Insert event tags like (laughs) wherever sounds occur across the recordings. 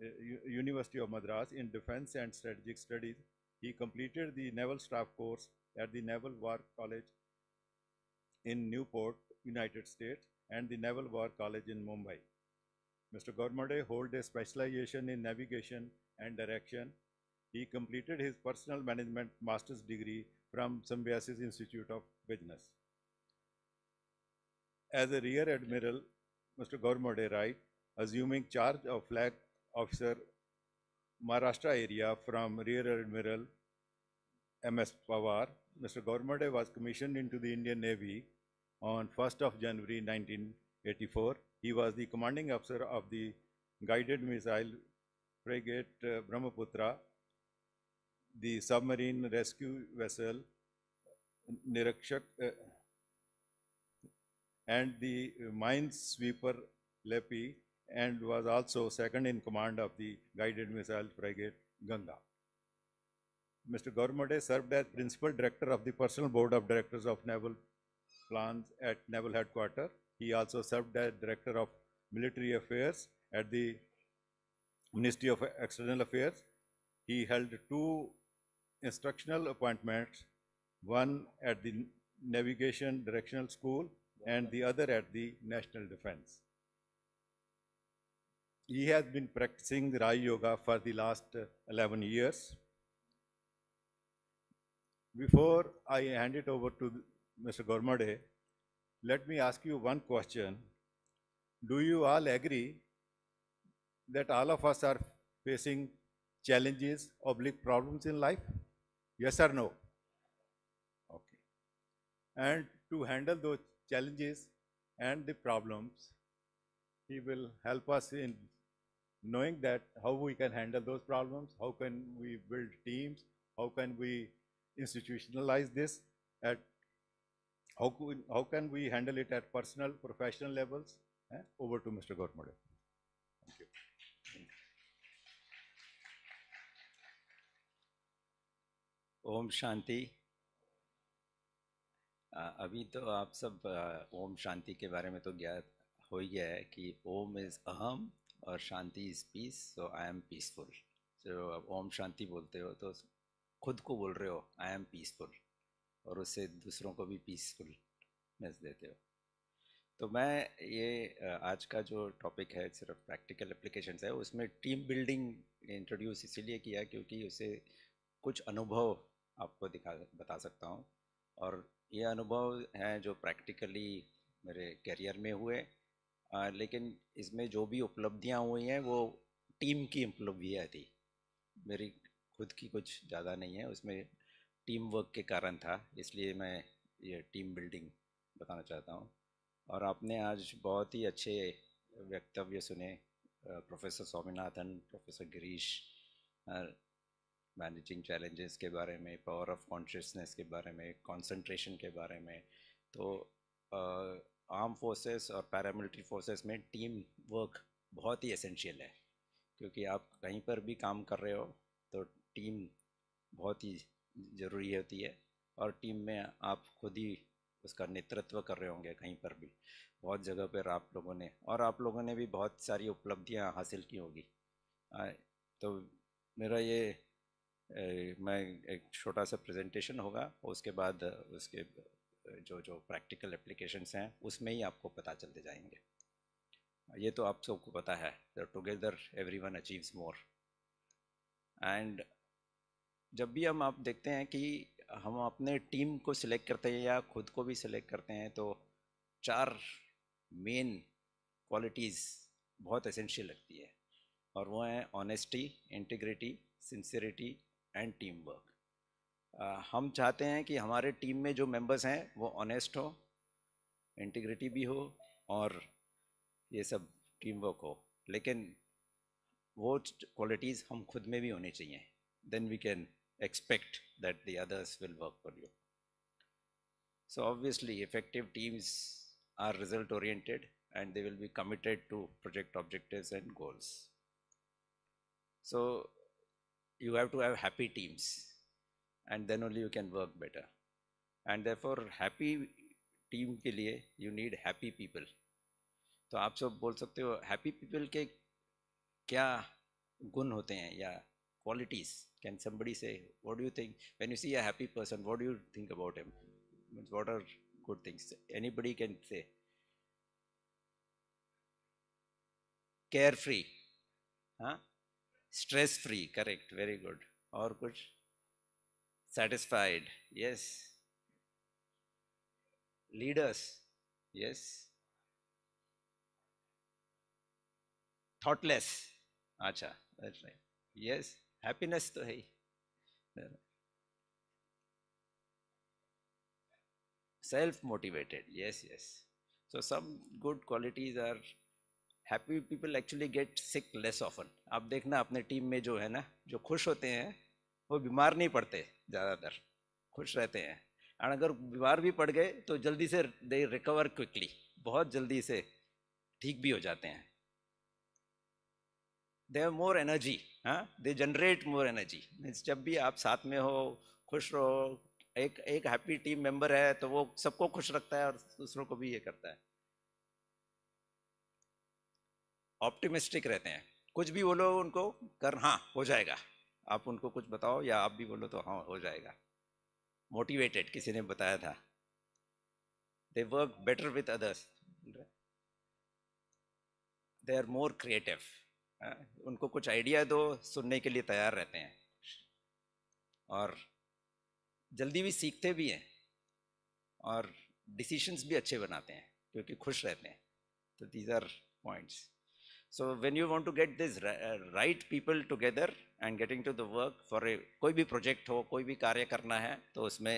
University, uh, University of Madras in Defense and Strategic Studies. He completed the Naval Staff course at the Naval War College in Newport, United States, and the Naval War College in Mumbai. Mr. Gormade holds a specialization in navigation and direction. He completed his personal management master's degree from Symbiosis Institute of Business. As a Rear Admiral, Mr. Gormade writes, assuming charge of Flag Officer Maharashtra area from Rear Admiral M.S. Pawar, Mr. Gormade was commissioned into the Indian Navy on 1st of January 1984. He was the commanding officer of the guided missile frigate uh, Brahmaputra, the submarine rescue vessel Nirakshak, uh, and the minesweeper Lepi, and was also second in command of the guided missile frigate Ganga. Mr. Gormade served as principal director of the personal board of directors of naval plans at naval headquarters. He also served as director of military affairs at the Ministry of External Affairs. He held two instructional appointments, one at the Navigation Directional School and the other at the National Defense. He has been practicing Rai Yoga for the last 11 years. Before I hand it over to Mr. Gormade, let me ask you one question. Do you all agree that all of us are facing challenges, oblique problems in life? Yes or no? Okay. And to handle those challenges and the problems, he will help us in knowing that how we can handle those problems, how can we build teams, how can we institutionalize this at how, could, how can we handle it at personal, professional levels? Eh? Over to Mr. Gormade. Thank you. ओम शांति अभी तो आप सब ओम शांति के बारे में तो ज्ञात हो गया है कि ओम इज अहम और shanti is peace so I am peaceful जो अब ओम शांति बोलते हो तो खुद को बोल रहे हो आई एम पीसफुल और उससे दूसरों को भी पीसफुलनेस देते हो तो मैं ये आज का जो टॉपिक है सिर्फ प्रैक्टिकल एप्लीकेशन है उसमें टीम बिल्डिंग इंट्रोड्यूस इसीलिए किया क्योंकि उसे कुछ अनुभव आपको दिखा बता सकता हूँ और ये अनुभव हैं जो प्रैक्टिकली मेरे करियर में हुए आ, लेकिन इसमें जो भी उपलब्धियां हुई हैं वो टीम की उपलब्धियाँ थी मेरी खुद की कुछ ज़्यादा नहीं है उसमें टीम वर्क के कारण था इसलिए मैं ये टीम बिल्डिंग बताना चाहता हूँ और आपने आज बहुत ही अच्छे वक्तव्य सुने professor Swaminathan professor Girish managing challenges के बारे में पावर ऑफ कॉन्शियसनेस के बारे में कंसंट्रेशन के बारे में तो आर्म फोर्सेस और पैरामिलिट्री फोर्सेस में टीम वर्क बहुत ही एसेंशियल है क्योंकि आप कहीं पर भी काम कर रहे हो तो टीम बहुत ही ज़रूरी होती है और टीम में आप खुद ही उसका नेतृत्व कर रहे होंगे कहीं पर भी बहुत जगह पर आप लोगों ने और आप लोगों ने भी बहुत सारी उपलब्धियां हासिल की होगी तो मेरा ये ए, मैं एक छोटा सा प्रेजेंटेशन होगा उसके बाद उसके जो जो प्रैक्टिकल एप्लीकेशंस हैं उसमें ही आपको पता चलते जाएंगे ये तो आप सबको पता है together everyone achieves more and जब भी हम आप देखते हैं कि हम अपने टीम को सिलेक्ट करते हैं या खुद को भी सिलेक्ट करते हैं तो चार मेन क्वालिटीज़ बहुत एसेंशियल लगती है और वो हैं honesty integrity sincerity and team work हम चाहते हैं कि हमारे टीम में जो मेंबर्स हैं वो ऑनेस्ट हो इंटीग्रिटी भी हो और ये सब टीम वर्क हो लेकिन वो क्वालिटीज़ हम खुद में भी होनी चाहिए then we can expect that the others will work for you so obviously effective teams are result oriented and they will be committed to project objective and goals so you have to have happy teams and then only you can work better. And therefore happy team के लिए you need happy people तो आप सब बोल सकते हो happy people के क्या गुण होते हैं या qualities can somebody say what do you think when you see a happy person what do you think about him means what are good things anybody can say care free हाँ stress free correct very good और कुछ satisfied yes leaders yes thoughtless अच्छा that's right yes happiness तो है ही self motivated yes yes so some good qualities are happy people actually get sick less often आप देखना अपने टीम में जो है ना जो खुश होते हैं वो बीमार नहीं पड़ते ज़्यादातर खुश रहते हैं और अगर बीमार भी पड़ गए तो जल्दी से दे रिकवर क्विकली बहुत जल्दी से ठीक भी हो जाते हैं दे हैव मोर एनर्जी हाँ they generate more energy means जब भी आप साथ में हो खुश रहो एक एक हैप्पी टीम मेंबर है तो वो सबको खुश रखता है और दूसरों को भी ये करता है ऑप्टिमिस्टिक रहते हैं कुछ भी बोलो उनको कर हाँ हो जाएगा आप उनको कुछ बताओ या आप भी बोलो तो हाँ हो जाएगा मोटिवेटेड किसी ने बताया था they work better with others they are more creative उनको कुछ आइडिया दो सुनने के लिए तैयार रहते हैं और जल्दी भी सीखते भी हैं और डिसीशंस भी अच्छे बनाते हैं क्योंकि खुश रहते हैं तो these are points so when you want to get these right people together and getting to the work for a कोई भी प्रोजेक्ट हो कोई भी कार्य करना है तो उसमें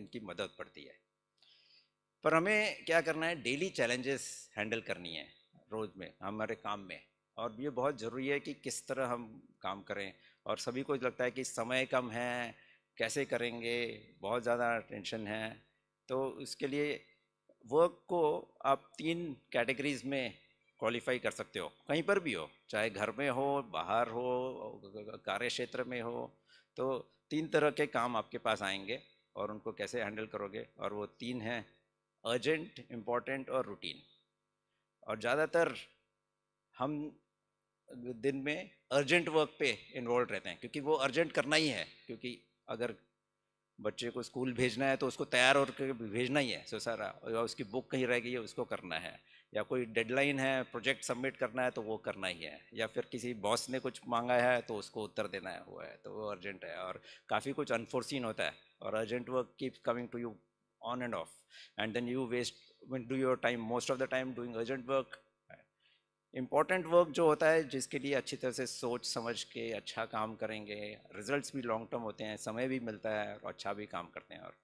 इनकी मदद पड़ती है पर हमें क्या करना है डेली चैलेंजेस हैंडल करनी है रोज़ में हमारे काम में और ये बहुत ज़रूरी है कि किस तरह हम काम करें और सभी को लगता है कि समय कम है कैसे करेंगे बहुत ज़्यादा टेंशन है तो उसके लिए वर्क को आप तीन कैटेगरीज में क्वालिफाई कर सकते हो कहीं पर भी हो चाहे घर में हो बाहर हो कार्य क्षेत्र में हो तो तीन तरह के काम आपके पास आएंगे और उनको कैसे हैंडल करोगे और वो तीन हैं अर्जेंट इम्पॉर्टेंट और रूटीन और ज़्यादातर हम दिन में अर्जेंट वर्क पे इन्वॉल्व रहते हैं क्योंकि वो अर्जेंट करना ही है क्योंकि अगर बच्चे को स्कूल भेजना है तो उसको तैयार होकर भेजना ही है सो सारा या उसकी बुक कहीं रह गई है उसको करना है या कोई डेडलाइन है प्रोजेक्ट सबमिट करना है तो वो करना ही है या फिर किसी बॉस ने कुछ मांगा है तो उसको उत्तर देना है हुआ है तो वो अर्जेंट है और काफ़ी कुछ अनफोर्सिन होता है और urgent work keep coming to you on and off and then you waste do your time most of the time doing urgent work important work जो होता है जिसके लिए अच्छी तरह से सोच समझ के अच्छा काम करेंगे रिजल्ट्स भी लॉन्ग टर्म होते हैं समय भी मिलता है और अच्छा भी काम करते हैं और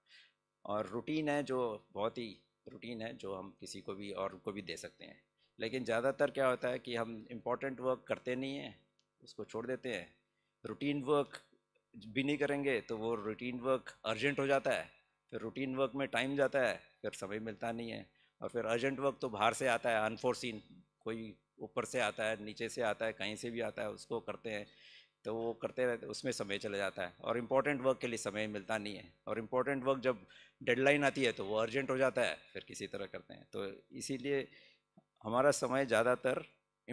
और रूटीन है जो बहुत ही रूटीन है जो हम किसी को भी और को भी दे सकते हैं लेकिन ज़्यादातर क्या होता है कि हम इम्पोर्टेंट वर्क करते नहीं हैं उसको छोड़ देते हैं रूटीन वर्क भी नहीं करेंगे तो वो रूटीन वर्क अर्जेंट हो जाता है फिर रूटीन वर्क में टाइम जाता है फिर समय मिलता नहीं है और फिर अर्जेंट वर्क तो बाहर से आता है अनफोर्सिन कोई ऊपर से आता है नीचे से आता है कहीं से भी आता है उसको करते हैं तो वो करते रहते उसमें समय चला जाता है और इम्पोर्टेंट वर्क के लिए समय मिलता नहीं है और इम्पोर्टेंट वर्क जब डेडलाइन आती है तो वो अर्जेंट हो जाता है फिर किसी तरह करते हैं तो इसीलिए हमारा समय ज़्यादातर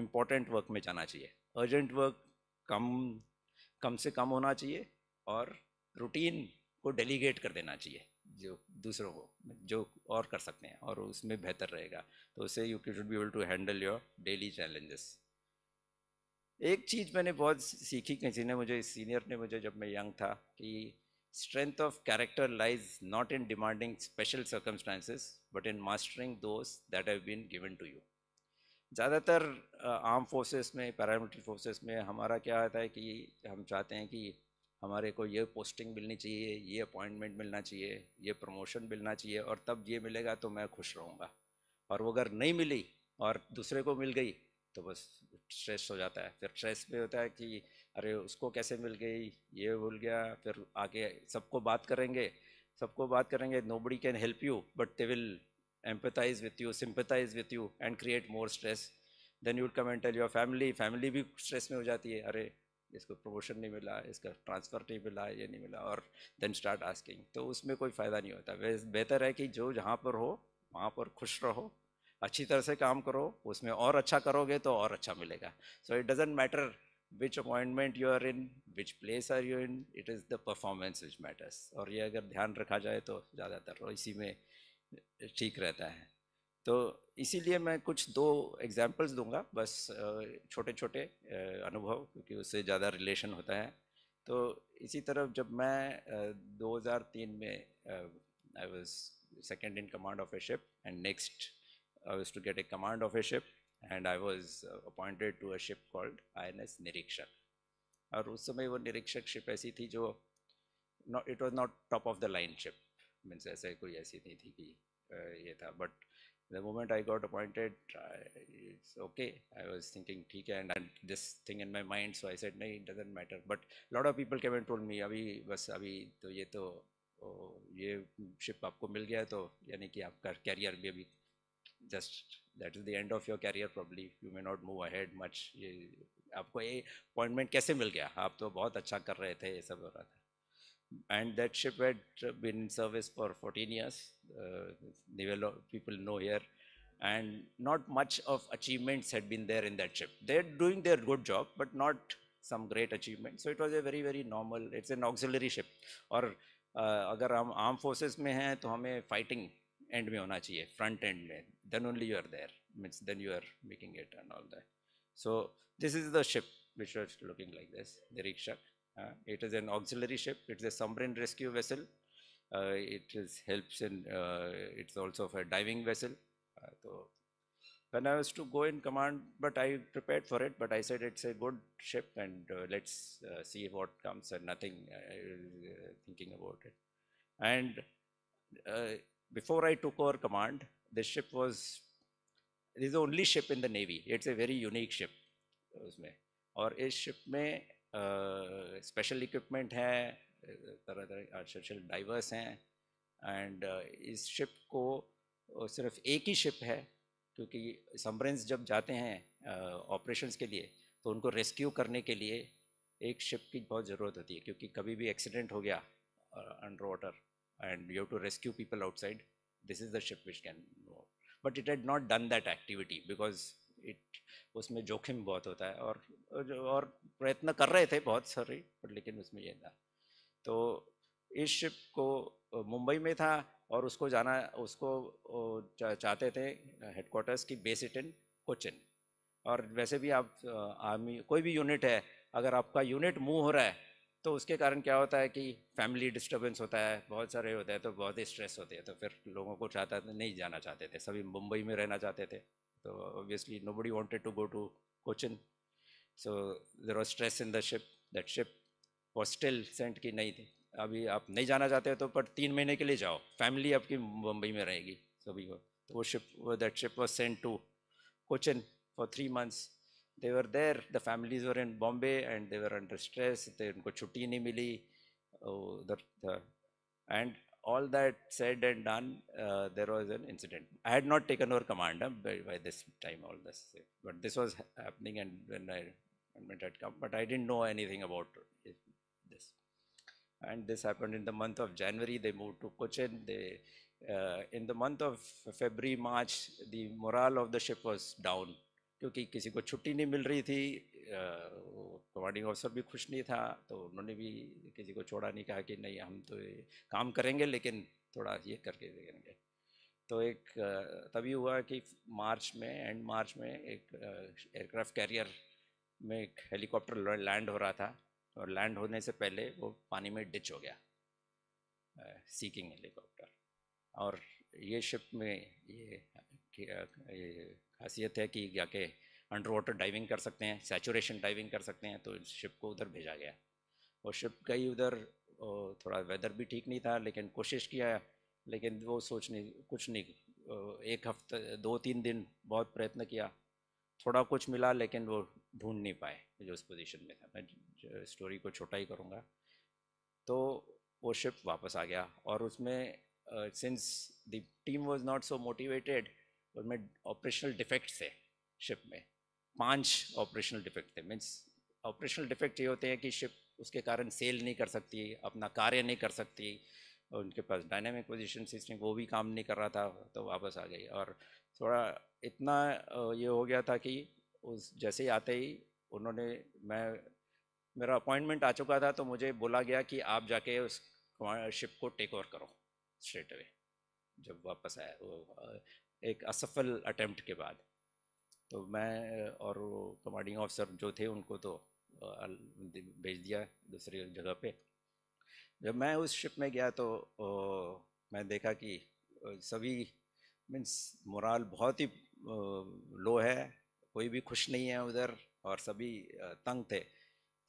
इम्पोर्टेंट वर्क में जाना चाहिए अर्जेंट वर्क कम कम से कम होना चाहिए और रूटीन को डेलीगेट कर देना चाहिए जो दूसरों को जो और कर सकते हैं और उसमें बेहतर रहेगा तो उसे you should be able to handle your daily challenges एक चीज़ मैंने बहुत सीखी किसी ने मुझे सीनियर ने मुझे जब मैं यंग था कि strength of character lies not in demanding special circumstances but in mastering those that have been given to you ज़्यादातर आर्म फोर्सेस में पैरामिलिट्री फोर्सेस में हमारा क्या होता है कि हम चाहते हैं कि हमारे को ये पोस्टिंग मिलनी चाहिए ये अपॉइंटमेंट मिलना चाहिए ये प्रमोशन मिलना चाहिए और तब ये मिलेगा तो मैं खुश रहूँगा और वो अगर नहीं मिली और दूसरे को मिल गई तो बस स्ट्रेस हो जाता है फिर स्ट्रेस भी होता है कि अरे उसको कैसे मिल गई ये भूल गया फिर आगे सबको बात करेंगे सबको बात करेंगे nobody can help you but they will empathise with you sympathise with you and create more stress then you'd come and tell your family family भी स्ट्रेस में हो जाती है अरे इसको प्रमोशन नहीं मिला इसका ट्रांसफ़र नहीं मिला ये नहीं मिला और देन स्टार्ट आस्किंग तो उसमें कोई फ़ायदा नहीं होता बेहतर है कि जो जहाँ पर हो वहाँ पर खुश रहो अच्छी तरह से काम करो उसमें और अच्छा करोगे तो और अच्छा मिलेगा so it doesn't matter which appointment you are in which place are you in it is the performance which matters और ये अगर ध्यान रखा जाए तो ज़्यादातर इसी में ठीक रहता है तो इसीलिए मैं कुछ दो एग्जाम्पल्स दूंगा बस छोटे छोटे अनुभव क्योंकि उससे ज़्यादा रिलेशन होता है तो इसी तरफ जब मैं 2003 में I was second in command of a ship and next I was to get a command of a ship and I was uh, appointed to a ship called INS Nirikshak. And at that time, Nireekshak ship ऐसी थी जो not it was not top of the line ship means ऐसे कोई ऐसी नहीं थी कि uh, the moment I got appointed, it's okay. I was thinking, okay, and, and this thing in my mind, so I said, no, it doesn't matter. But a lot of people came and told me, अभी abhi, अभी तो ये तो ओ, ये ship आपको मिल गया तो यानी just that is the end of your career probably you may not move ahead much ये आपको ये अपॉइंटमेंट कैसे मिल गया आप तो बहुत अच्छा कर रहे थे ये सब हो रहा था and that ship had been in service for 14 years uh, people know here and not much of achievements had been there in that ship they're doing their good job but not some great achievement so it was a very very normal it's an auxiliary ship और uh, अगर armed forces forces में हैं तो हमें fighting and me on चाहिए front end में then only you are there means then you are making it and all that so this is the ship which was looking like this, the rickshaw. Uh, it is an auxiliary ship. It's a submarine rescue vessel. Uh, it is, helps in, uh, it's also a diving vessel. Uh, so when I was to go in command, but I prepared for it, but I said it's a good ship and let's see what comes and nothing thinking about it. And before I took over command, this ship was it is the only ship in the navy. It's a very unique ship उसमें और इस ship में special equipment है तरह तरह artificial divers हैं and इस ship को सिर्फ एक ही शिप है क्योंकि समरेंस जब जाते हैं ऑपरेशंस के लिए तो उनको रेस्क्यू करने के लिए एक शिप की बहुत ज़रूरत होती है क्योंकि कभी भी एक्सीडेंट हो गया under water and you have to rescue people outside. This is the ship which can move out. But it had not done that activity because it उसमें जोखिम बहुत होता है और और प्रयत्न कर रहे थे बहुत सारे बट लेकिन उसमें ये था तो इस शिप को मुंबई में था और उसको जाना उसको चा, चाहते थे हेडक्वार्टर्स की बेस इटन कोचिन और वैसे भी आप आर्मी कोई भी यूनिट है अगर आपका यूनिट मूव हो रहा है तो उसके कारण क्या होता है कि फैमिली डिस्टर्बेंस होता है बहुत सारे होते हैं तो बहुत ही स्ट्रेस होते हैं तो फिर लोगों को चाहता था नहीं जाना चाहते थे सभी मुंबई में रहना चाहते थे तो obviously nobody wanted to go to Cochin so there was stress in the ship that ship was still sent की नहीं थी अभी आप नहीं जाना चाहते हो तो पर तीन महीने के लिए जाओ फैमिली आपकी मुंबई में रहेगी सभी को तो वो ship that ship was sent to Cochin for three months they were there. The families were in Bombay and they were under stress. They didn't go chutti nahi mili. Oh, the, the, and all that said and done, uh, there was an incident. I had not taken over command uh, by, by, this time, all this. But this was happening and when I admit had come, but I didn't know anything about this. And this happened in the month of January. They moved to Cochin. They, uh, in the month of February, March, the morale of the ship was down क्योंकि किसी को छुट्टी नहीं मिल रही थी commanding officer भी खुश नहीं था तो उन्होंने भी किसी को छोड़ा नहीं कहा कि नहीं हम तो काम करेंगे लेकिन थोड़ा ये करके देखेंगे तो एक तभी हुआ कि मार्च में एंड मार्च में एक एयरक्राफ्ट कैरियर में एक हेलीकॉप्टर लैंड हो रहा था और लैंड होने से पहले वो पानी में डिच हो गया सीकिंग हेलीकॉप्टर और ये शिप में ये, ये खासियत है कि जाके अंडर वाटर डाइविंग कर सकते हैं सैचुरेशन डाइविंग कर सकते हैं तो शिप को उधर भेजा गया और शिप गई उधर थोड़ा वेदर भी ठीक नहीं था लेकिन कोशिश किया लेकिन वो सोच नहीं कुछ नहीं एक हफ्ते दो तीन दिन बहुत प्रयत्न किया थोड़ा कुछ मिला लेकिन वो ढूंढ नहीं पाए जो उस पोजीशन में था मैं स्टोरी को छोटा ही करूँगा तो वो शिप वापस आ गया और उसमें since the team was not so motivated उनमें ऑपरेशनल डिफेक्ट थे शिप में पांच ऑपरेशनल डिफेक्ट थे मीन्स ऑपरेशनल डिफेक्ट ये होते हैं कि शिप उसके कारण सेल नहीं कर सकती अपना कार्य नहीं कर सकती और उनके पास डायनेमिक पोजिशन सिस्टम वो भी काम नहीं कर रहा था तो वापस आ गई और थोड़ा इतना ये हो गया था कि उस जैसे ही आते ही उन्होंने मैं मेरा अपॉइंटमेंट आ चुका था तो मुझे बोला गया कि आप जाके उस शिप को टेक ओवर करो स्ट्रेट अवे जब वापस आया वो एक असफल अटैम्प्ट के बाद तो मैं और कमांडिंग ऑफिसर जो थे उनको तो भेज दिया दूसरी जगह पे जब मैं उस शिप में गया तो ओ, मैं देखा कि सभी मीन्स मोराल बहुत ही लो है कोई भी खुश नहीं है उधर और सभी तंग थे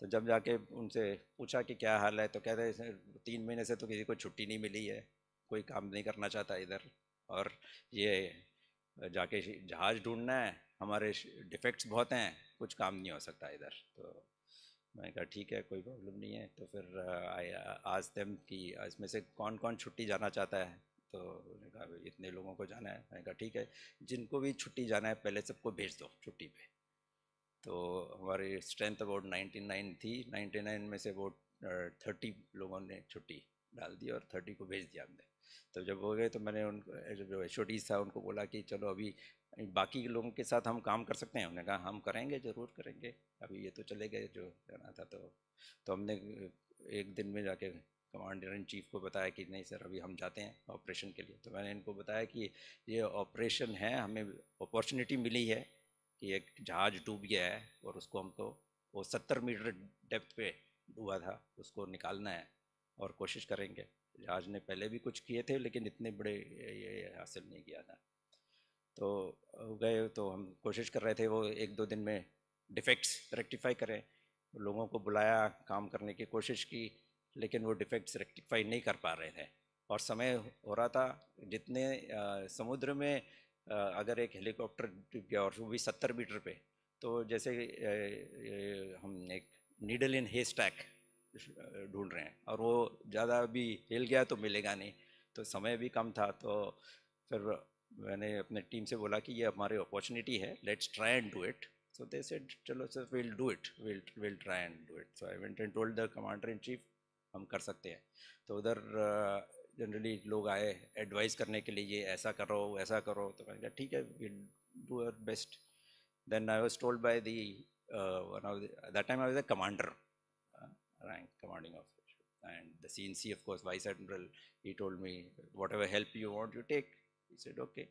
तो जब जाके उनसे पूछा कि क्या हाल है तो कहते हैं तीन महीने से तो किसी को छुट्टी नहीं मिली है कोई काम नहीं करना चाहता इधर और ये जाके जहाज़ ढूंढना है हमारे डिफेक्ट्स बहुत हैं कुछ काम नहीं हो सकता इधर तो मैंने कहा ठीक है कोई प्रॉब्लम नहीं है तो फिर आई आज दम कि इसमें से कौन कौन छुट्टी जाना चाहता है तो उन्होंने कहा इतने लोगों को जाना है मैंने कहा ठीक है जिनको भी छुट्टी जाना है पहले सबको भेज दो छुट्टी पे तो हमारी स्ट्रेंथ अबाउट 99 थी 99 में से अबाउट थर्टी लोगों ने छुट्टी डाल दी और थर्टी को भेज दिया हमने तो जब हो गए तो मैंने उन जो एच था उनको बोला कि चलो अभी बाकी लोगों के साथ हम काम कर सकते हैं उन्होंने कहा हम करेंगे ज़रूर करेंगे अभी ये तो चले गए जो जाना था तो तो हमने एक दिन में जाके कमांडर इन चीफ को बताया कि नहीं सर अभी हम जाते हैं ऑपरेशन के लिए तो मैंने इनको बताया कि ये ऑपरेशन है हमें अपॉर्चुनिटी मिली है कि एक जहाज़ डूब गया है और उसको हमको तो, वो सत्तर मीटर डेप्थ पे डूबा था उसको निकालना है और कोशिश करेंगे राज ने पहले भी कुछ किए थे लेकिन इतने बड़े ये हासिल नहीं किया था तो गए तो हम कोशिश कर रहे थे वो एक दो दिन में डिफेक्ट्स रेक्टिफाई करें लोगों को बुलाया काम करने की कोशिश की लेकिन वो डिफेक्ट्स रेक्टिफाई नहीं कर पा रहे थे और समय हो रहा था जितने आ, समुद्र में आ, अगर एक हेलीकॉप्टर डूब गया और वो भी सत्तर मीटर पे तो जैसे ए, ए, हम एक नीडल इन हेस्टैक ढूंढ रहे हैं और वो ज़्यादा भी हिल गया तो मिलेगा नहीं तो समय भी कम था तो फिर मैंने अपने टीम से बोला कि ये हमारी अपॉर्चुनिटी है let's try and do it so they said चलो sir will do it will will try and do it so I went and told the commander in chief हम कर सकते हैं तो उधर जनरली लोग आए एडवाइस करने के लिए ये ऐसा करो ऐसा करो तो मैंने कहा ठीक है will do our best then I was told by the one of that time I was a commander rank, commanding officer. And the CNC, of course, Vice Admiral, he told me, whatever help you want, you take. He said, okay.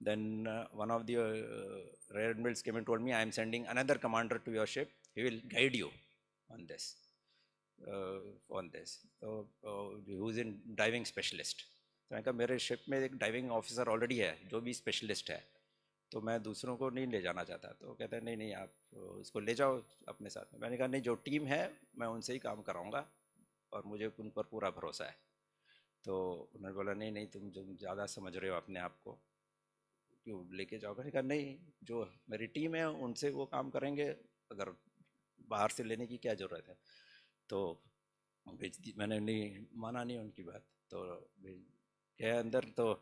Then uh, one of the uh, Rear Admirals came and told me, I am sending another commander to your ship. He will guide you on this. Uh, on this. So, uh, who's in diving specialist? So I said, my ship में एक diving officer already who is specialist. भी तो मैं दूसरों को नहीं ले जाना चाहता तो कहते हैं नहीं नहीं आप इसको ले जाओ अपने साथ में मैंने कहा नहीं जो टीम है मैं उनसे ही काम कराऊंगा और मुझे उन पर पूरा भरोसा है तो उन्होंने बोला नहीं नहीं तुम जो ज़्यादा समझ रहे हो अपने आप को क्यों लेके जाओ मैंने कहा नहीं जो मेरी टीम है उनसे वो काम करेंगे अगर बाहर से लेने की क्या ज़रूरत है तो भेज दी मैंने नहीं माना नहीं उनकी बात तो भेज अंदर तो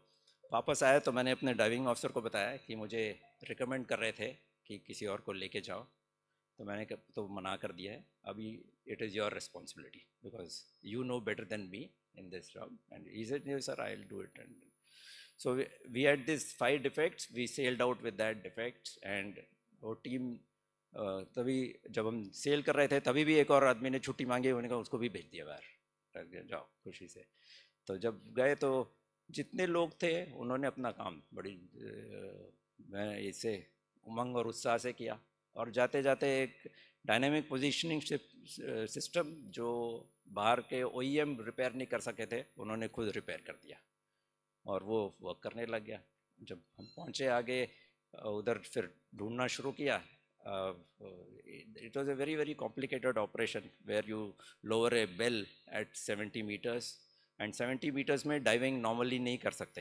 वापस आया तो मैंने अपने ड्राइविंग ऑफिसर को बताया कि मुझे रिकमेंड कर रहे थे कि किसी और को लेके जाओ तो मैंने कर, तो मना कर दिया है अभी it is your responsibility because you know better than me in this job and is it sir I will do it and so we at this five defects we sailed out with that defects and वो team तभी जब हम cell कर रहे थे तभी भी एक और आदमी ने छुट्टी मांगी उन्होंने कहा उसको भी भेज दिया बाहर जाओ खुशी से तो जब गए तो जितने लोग थे उन्होंने अपना काम बड़ी मैं इसे उमंग और उत्साह से किया और जाते जाते एक डायनेमिक पोजीशनिंग सिस्टम जो बाहर के ओ रिपेयर e नहीं कर सके थे उन्होंने खुद रिपेयर कर दिया और वो वर्क करने लग गया जब हम पहुँचे आगे उधर फिर ढूंढना शुरू किया it was a very very complicated operation where you lower a bell at 70 metres and seventy metres में डाइविंग नॉर्मली नहीं कर सकते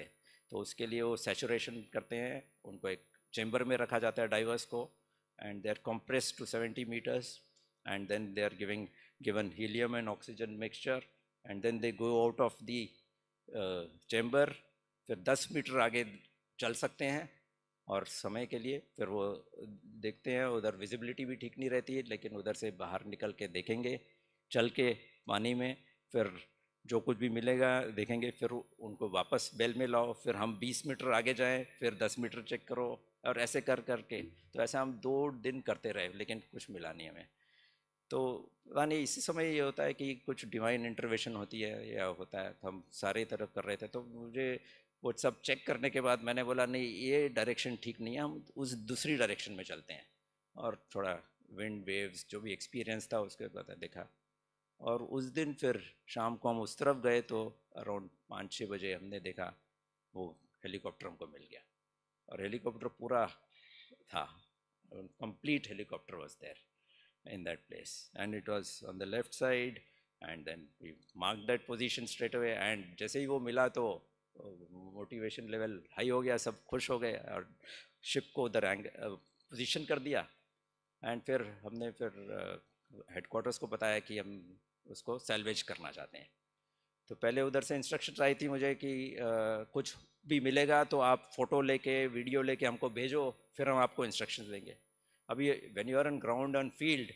तो उसके लिए वो सेचुरेशन करते हैं उनको एक चैम्बर में रखा जाता है डाइवर्स को and they are compress to seventy metres and then they are giving given helium and oxygen mixture and then they go out of the chamber फिर दस मीटर आगे चल सकते हैं और समय के लिए फिर वो देखते हैं उधर विजिबिलिटी भी ठीक नहीं रहती है लेकिन उधर से बाहर निकल के देखेंगे चल के पानी में फिर जो कुछ भी मिलेगा देखेंगे फिर उनको वापस बेल में लाओ फिर हम 20 मीटर आगे जाएं फिर 10 मीटर चेक करो और ऐसे कर कर के तो ऐसा हम दो दिन करते रहे लेकिन कुछ मिला नहीं हमें तो पता नहीं इसी समय ये होता है कि कुछ डिवाइन इंटरवेशन होती है या होता है तो हम सारे तरफ कर रहे थे तो मुझे वो सब चेक करने के बाद मैंने बोला नहीं ये डायरेक्शन ठीक नहीं है हम उस दूसरी डायरेक्शन में चलते हैं और थोड़ा विंड वेव्स जो भी एक्सपीरियंस था उसके बाद देखा और उस दिन फिर शाम को हम उस तरफ गए तो अराउंड पाँच छः बजे हमने देखा वो हेलीकॉप्टर हमको मिल गया और हेलीकॉप्टर पूरा था complete helicopter was there in that place and it was on the left side and then we mark that position straight away and जैसे ही वो मिला तो मोटिवेशन लेवल हाई हो गया सब खुश हो गए और शिप को उधर पोजिशन कर दिया एंड फिर हमने फिर हेडकोार्टर्स uh, को बताया कि हम उसको सेल्वेज करना चाहते हैं तो पहले उधर से इंस्ट्रक्शन आई थी मुझे कि आ, कुछ भी मिलेगा तो आप फ़ोटो लेके वीडियो लेके हमको भेजो फिर हम आपको इंस्ट्रक्शन देंगे अभी when you are on ground on field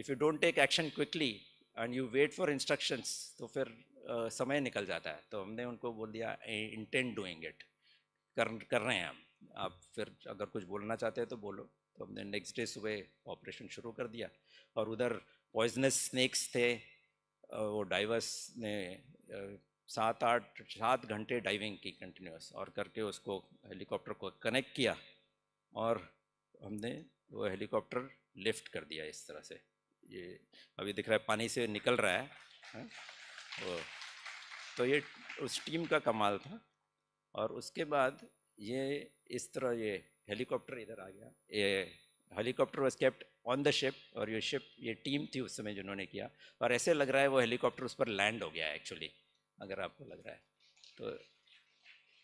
if you don't take action quickly and you wait for instructions तो फिर आ, समय निकल जाता है तो हमने उनको बोल दिया इंटेंट डूइंग इट कर कर रहे हैं हम आप फिर अगर कुछ बोलना चाहते हैं तो बोलो तो हमने नेक्स्ट डे सुबह ऑपरेशन शुरू कर दिया और उधर पॉइजनस स्नैक्स थे वो डाइवर्स ने सात आठ सात घंटे डाइविंग की कंटिन्यूस और करके उसको हेलीकॉप्टर को कनेक्ट किया और हमने वो हेलीकॉप्टर लिफ्ट कर दिया इस तरह से ये अभी दिख रहा है पानी से निकल रहा है, है? हाँ, वो तो ये उस टीम का कमाल था और उसके बाद ये इस तरह ये हेलीकॉप्टर इधर आ गया ये helicopter was kept on the ship और ये शिप ये टीम थी उस समय जिन्होंने किया और ऐसे लग रहा है वो हेलीकॉप्टर उस पर लैंड हो गया है एक्चुअली अगर आपको लग रहा है तो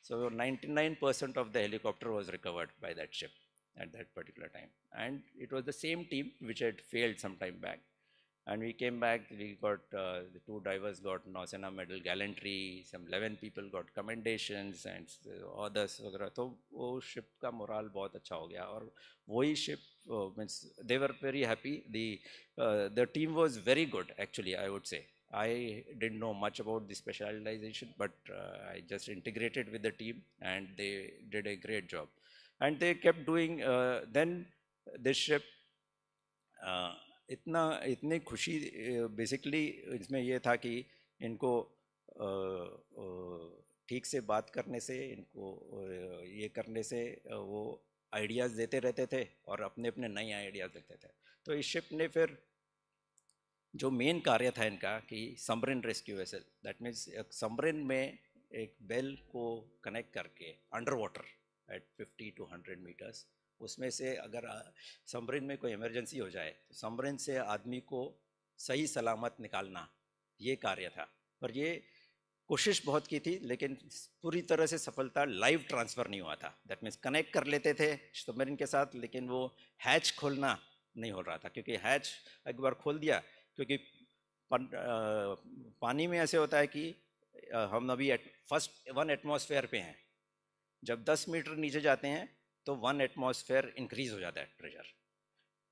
so ninety nine percent of the helicopter was recovered by that ship at that particular time and it was the same team which had failed some time back And we came back, we got, uh, the two divers got Nausena Medal Gallantry, some 11 people got commendations and others So तो oh, ship morale बहुत अच्छा हो ship uh, means they were very happy. The uh, the team was very good actually I would say. I didn't know much about the specialization but uh, I just integrated with the team and they did a great job. And they kept doing, uh, then this ship uh, इतना इतनी खुशी basically इसमें यह था कि इनको ठीक से बात करने से इनको ये करने से वो आइडियाज़ देते रहते थे और अपने अपने नए आइडियाज़ देते थे तो इस शिप ने फिर जो मेन कार्य था इनका कि submarine rescue vessel that means submarine में एक बेल को कनेक्ट करके under water at 50 to 100 metres उसमें से अगर समरिन में कोई इमरजेंसी हो जाए तो समरिन से आदमी को सही सलामत निकालना ये कार्य था पर ये कोशिश बहुत की थी लेकिन पूरी तरह से सफलता लाइव ट्रांसफ़र नहीं हुआ था दैट मीन्स कनेक्ट कर लेते थे सबमरीन के साथ लेकिन वो हैच खोलना नहीं हो रहा था क्योंकि हैच एक बार खोल दिया क्योंकि पन, आ, पानी में ऐसे होता है कि आ, हम अभी फर्स्ट वन एटमॉस्फेयर पे हैं जब 10 मीटर नीचे जाते हैं तो वन एटमॉस्फेयर इंक्रीज हो जाता है प्रेशर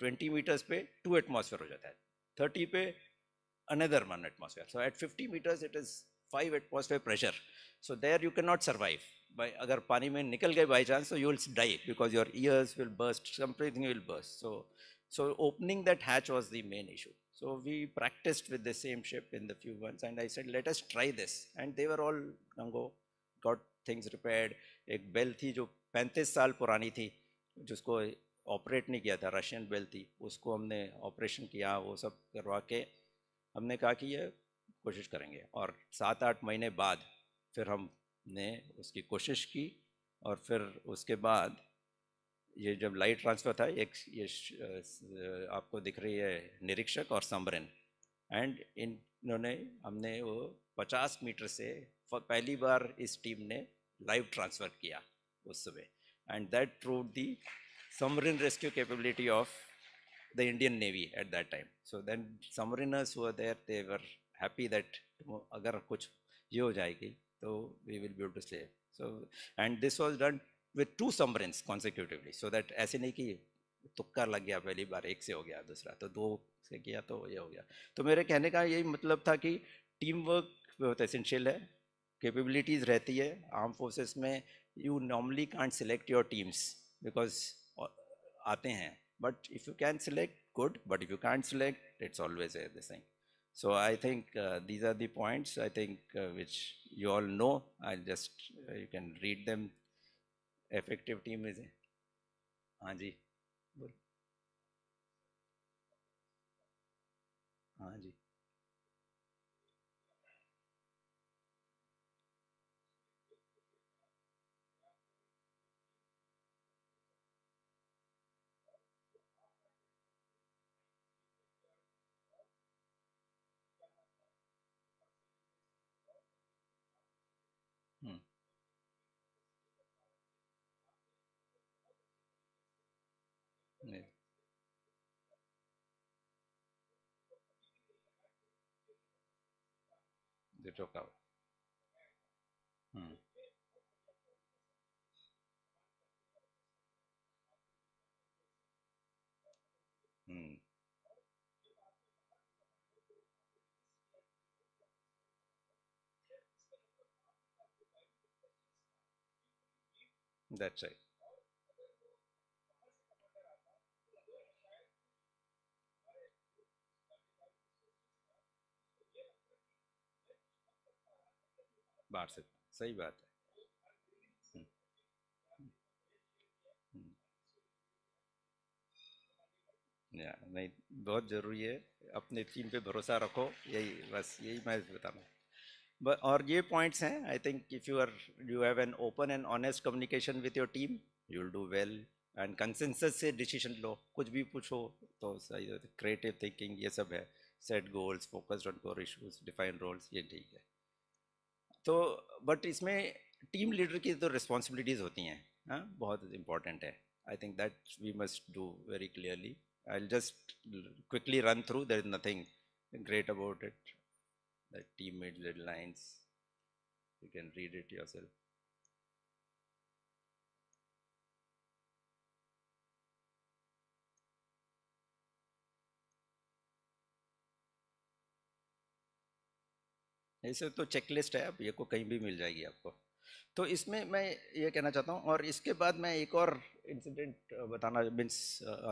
ट्वेंटी मीटर्स पे टू एटमॉस्फेयर हो जाता है थर्टी पे another one atmosphere so at fifty metres it is five atmosphere pressure so there you can not survive by अगर पानी में निकल गए बाई चांस तो you will die because your ears will burst something will burst so so opening that hatch was the main issue so we practise with the same ship in the few ones and I said let us try this and there all all got things things एक bell थी जो पैंतीस साल पुरानी थी जिसको operate नहीं किया था रशियन बेल थी उसको हमने ऑपरेशन किया वो सब करवा के हमने कहा कि ये कोशिश करेंगे और सात आठ महीने बाद फिर हमने उसकी कोशिश की और फिर उसके बाद ये जब लाइट ट्रांसफ़र था एक ये आपको दिख रही है निरीक्षक और समरन एंड इन्होंने हमने वो 50 मीटर से पहली बार इस टीम ने लाइव ट्रांसफ़र किया उस समय and that prove the submarine rescue capability of the Indian Navy at that time so then submariners हुआ there they were happy that अगर कुछ ये हो जाएगी तो we will be to save so and this was done with two submarine consecutively so that ऐसे नहीं कि तुक्का लग गया पहली बार एक से हो गया दूसरा तो दो से किया तो ये हो गया तो मेरे कहने का यही मतलब था कि टीम वर्क बहुत एसेंशियल है कैपेबिलिटीज़ रहती है आर्म फोर्सेस में you normally can't select your teams because uh, But if you can select, good. But if you can't select, it's always uh, the same. So I think uh, these are the points I think uh, which you all know. I'll just uh, you can read them. Effective team is. हाँ जी they took out. Hmm. Hmm. That's right. बाहर से सही बात है हम्म। हम्म। नहीं बहुत ज़रूरी है अपने टीम पे भरोसा रखो यही बस यही मैं बताना और ये पॉइंट्स हैं I think if you are you have an open and honest communication with your team you will do well and consensus से डिसीजन लो कुछ भी पूछो तो सही क्रिएटिव थिंकिंग ये सब है set goals focused on core issues define roles ये ठीक है तो बट इसमें टीम लीडर की तो रिस्पॉन्सिबिलिटीज़ होती हैं हाँ बहुत इंपॉर्टेंट है I think that we must do very clearly I just quickly run through there is nothing about it it team made lines you can read it yourself ऐसे तो checklist है आप ये को कहीं भी मिल जाएगी आपको तो इसमें मैं ये कहना चाहता हूँ और इसके बाद मैं एक और इंसिडेंट बताना मीन्स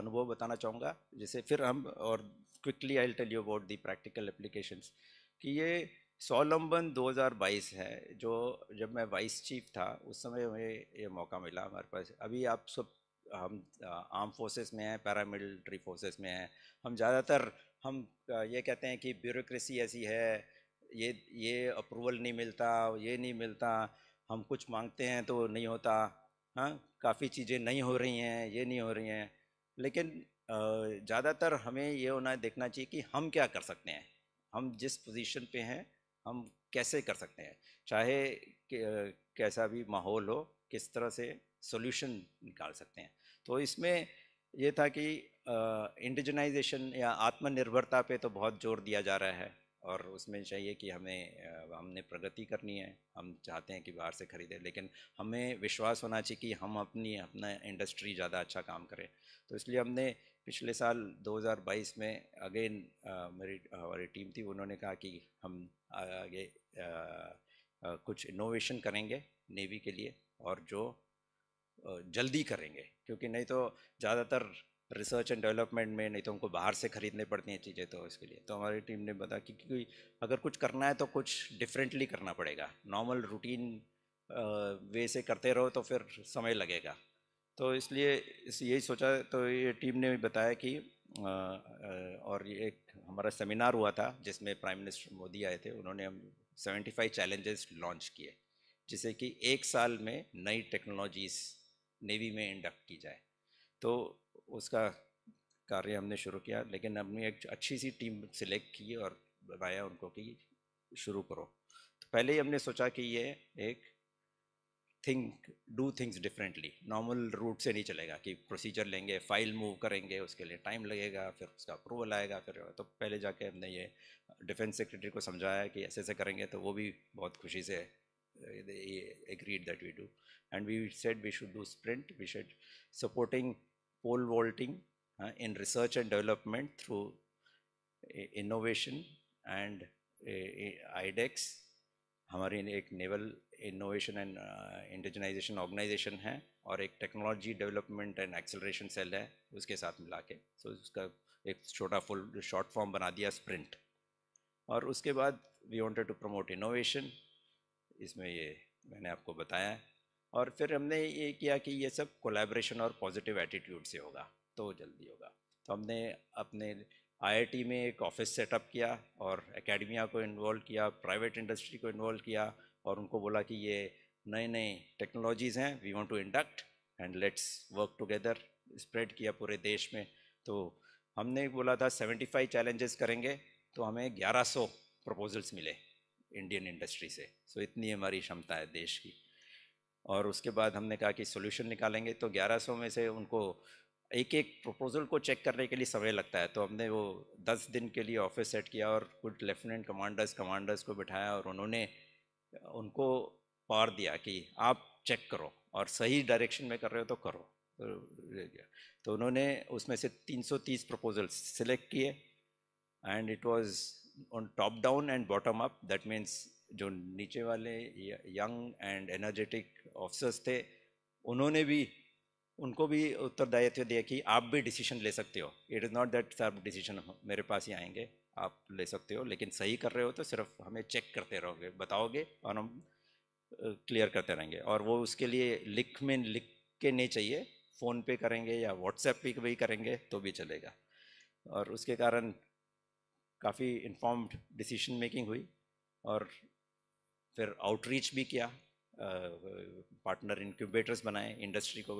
अनुभव बताना चाहूँगा जैसे फिर हम और quickly I tell you about the practical applications कि ये सोलम्बन 2022 है जो जब मैं वाइस चीफ था उस समय हमें ये मौका मिला हमारे पास अभी आप सब हम आर्म फोर्सेस में हैं पैरामिलिट्री फोर्सेस में हैं हम ज़्यादातर हम ये कहते हैं कि ब्यूरोक्रेसी ऐसी है ये ये अप्रूवल नहीं मिलता ये नहीं मिलता हम कुछ मांगते हैं तो नहीं होता हाँ काफ़ी चीज़ें नहीं हो रही हैं ये नहीं हो रही हैं लेकिन ज़्यादातर हमें ये होना देखना चाहिए कि हम क्या कर सकते हैं हम जिस पोजीशन पे हैं हम कैसे कर सकते हैं चाहे कैसा भी माहौल हो किस तरह से सॉल्यूशन निकाल सकते हैं तो इसमें ये था कि इंडिजनाइजेशन या आत्मनिर्भरता पे तो बहुत जोर दिया जा रहा है और उसमें चाहिए कि हमें हमने प्रगति करनी है हम चाहते हैं कि बाहर से खरीदें लेकिन हमें विश्वास होना चाहिए कि हम अपनी अपना इंडस्ट्री ज़्यादा अच्छा काम करें तो इसलिए हमने पिछले साल 2022 में अगेन मेरी हमारी टीम थी उन्होंने कहा कि हम आगे कुछ इनोवेशन करेंगे नेवी के लिए और जो जल्दी करेंगे क्योंकि नहीं तो ज़्यादातर रिसर्च एंड डेवलपमेंट में नहीं तो हमको बाहर से खरीदने पड़ती हैं चीज़ें तो इसके लिए तो हमारी टीम ने बताया कि क्योंकि अगर कुछ करना है तो कुछ डिफरेंटली करना पड़ेगा नॉर्मल रूटीन वे से करते रहो तो फिर समय लगेगा तो इसलिए इस यही सोचा तो ये टीम ने भी बताया कि आ, और ये एक हमारा सेमिनार हुआ था जिसमें प्राइम मिनिस्टर मोदी आए थे उन्होंने हम सेवेंटी फाइव चैलेंजेस लॉन्च किए जिसे कि एक साल में नई टेक्नोलॉजीज़ नेवी में इंडक्ट की जाए तो उसका कार्य हमने शुरू किया लेकिन हमने एक अच्छी सी टीम सिलेक्ट की और बताया उनको कि शुरू करो तो पहले ही हमने सोचा कि ये एक think do things differently normal route से नहीं चलेगा कि प्रोसीजर लेंगे फाइल मूव करेंगे उसके लिए टाइम लगेगा फिर उसका अप्रूवल आएगा फिर तो पहले जाके हमने ये डिफेंस सेक्रेटरी को समझाया कि ऐसे ऐसे करेंगे तो वो भी बहुत खुशी से agreed that we do and we said we should do sprint we should supporting pole vaulting uh, in research and development through uh, innovation and uh, uh, IDEX हमारी एक naval innovation and indigenisation organisation है और एक technology development and acceleration cell है उसके साथ मिला के सो so, उसका एक छोटा फुल शॉर्ट फॉर्म बना दिया स्प्रिंट और उसके बाद we wanted to promote innovation इसमें ये मैंने आपको बताया और फिर हमने ये किया कि ये सब कोलैबोरेशन और पॉजिटिव एटीट्यूड से होगा तो जल्दी होगा तो हमने अपने आईआईटी में एक ऑफिस सेटअप किया और एकेडमिया को इन्वॉल्व किया प्राइवेट इंडस्ट्री को इन्वॉल्व किया और उनको बोला कि ये नए नए टेक्नोलॉजीज़ हैं we want to induct and let's work together spread किया पूरे देश में तो हमने बोला था 75 चैलेंजेस करेंगे तो हमें 1100 प्रपोजल्स मिले इंडियन इंडस्ट्री से सो so, इतनी हमारी क्षमता है देश की और उसके बाद हमने कहा कि सोल्यूशन निकालेंगे तो 1100 में से उनको एक एक प्रपोजल को चेक करने के लिए समय लगता है तो हमने वो दस दिन के लिए ऑफिस सेट किया और कुछ लेफ्टिनेंट कमांडर्स कमांडर्स को बिठाया और उन्होंने उनको पार दिया कि आप चेक करो और सही डायरेक्शन में कर रहे हो तो करो तो उन्होंने उसमें से 330 प्रपोजल्स सिलेक्ट किए and it was on top down and bottom up that means जो नीचे वाले यंग एंड एनर्जेटिक ऑफिसर्स थे उन्होंने भी उनको भी उत्तरदायित्व दिया कि आप भी डिसीजन ले सकते हो it is not that sir decision मेरे पास ही आएंगे आप ले सकते हो लेकिन सही कर रहे हो तो सिर्फ हमें चेक करते रहोगे बताओगे और हम क्लियर करते रहेंगे और वो उसके लिए लिख में लिख के नहीं चाहिए फ़ोन पे करेंगे या व्हाट्सएप पे भी करेंगे तो भी चलेगा और उसके कारण काफ़ी इन्फॉर्म्ड डिसीशन मेकिंग हुई और फिर आउटरीच भी किया पार्टनर इनक्यूबेटर्स बनाए इंडस्ट्री को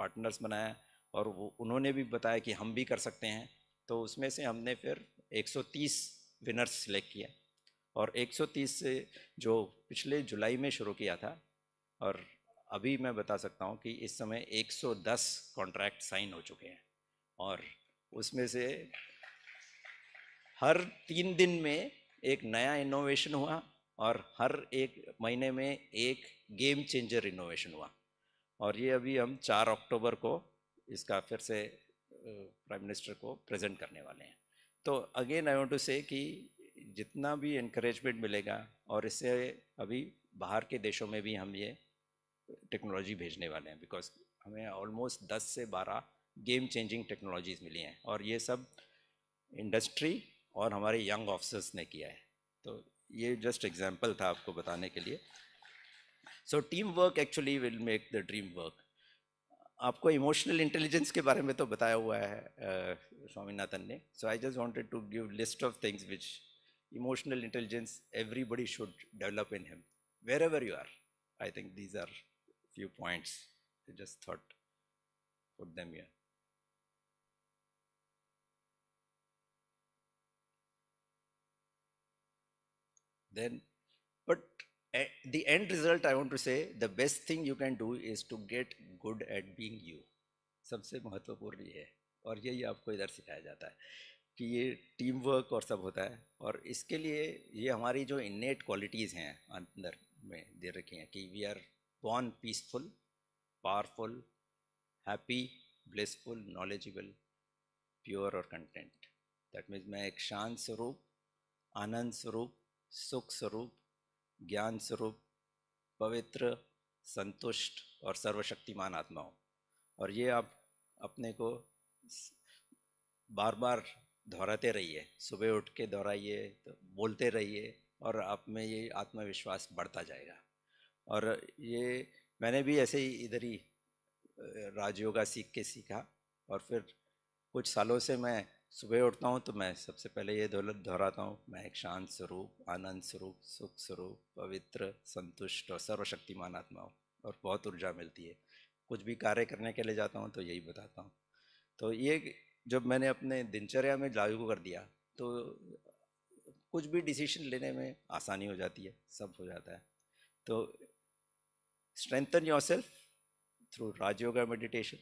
पार्टनर्स बनाया और वो उन्होंने भी बताया कि हम भी कर सकते हैं तो उसमें से हमने फिर 130 विनर्स सिलेक्ट किया और 130 से जो पिछले जुलाई में शुरू किया था और अभी मैं बता सकता हूँ कि इस समय 110 कॉन्ट्रैक्ट साइन हो चुके हैं और उसमें से हर तीन दिन में एक नया इनोवेशन हुआ और हर एक महीने में एक गेम चेंजर इनोवेशन हुआ और ये अभी हम चार अक्टूबर को इसका फिर से प्राइम मिनिस्टर को प्रेजेंट करने वाले हैं तो अगेन आई वांट टू से कि जितना भी इनक्रेजमेंट मिलेगा और इससे अभी बाहर के देशों में भी हम ये टेक्नोलॉजी भेजने वाले हैं बिकॉज हमें ऑलमोस्ट 10 से 12 गेम चेंजिंग टेक्नोलॉजीज मिली हैं और ये सब इंडस्ट्री और हमारे यंग ऑफिसर्स ने किया है तो ये जस्ट एग्जाम्पल था आपको बताने के लिए so team work actually will make the dream work आपको इमोशनल इंटेलिजेंस के बारे में तो बताया हुआ है स्वामीनाथन ने so I just wanted to give list of things which emotional intelligence everybody should develop in him wherever you are I think these are few points just thought thought put them then but at the end result i want to say the best thing you can do is to get good at being you सबसे महत्वपूर्ण ये है और यही आपको इधर सिखाया जाता है कि ये टीम वर्क और सब होता है और इसके लिए ये हमारी जो इन्नेट क्वालिटीज़ हैं अंदर में दे रखी हैं कि we are born peaceful powerful happy blissful knowledgeable pure और कंटेंट दैट मीन्स मैं एक शांत स्वरूप आनंद स्वरूप सुख स्वरूप ज्ञान स्वरूप पवित्र संतुष्ट और सर्वशक्तिमान आत्मा हो और ये आप अपने को बार बार दोहराते रहिए सुबह उठ के दोहराइए तो बोलते रहिए और आप में ये आत्मविश्वास बढ़ता जाएगा और ये मैंने भी ऐसे ही इधर ही राजयोगा सीख के सीखा और फिर कुछ सालों से मैं सुबह उठता हूँ तो मैं सबसे पहले ये दौलत दोहराता हूँ मैं एक शांत स्वरूप आनंद स्वरूप सुख स्वरूप पवित्र संतुष्ट और सर्वशक्तिमान आत्मा हूँ और बहुत ऊर्जा मिलती है कुछ भी कार्य करने के लिए जाता हूँ तो यही बताता हूँ तो ये जब मैंने अपने दिनचर्या में लागू कर दिया तो कुछ भी डिसीजन लेने में आसानी हो जाती है सब हो जाता है तो strengthen yourself through Rajyoga meditation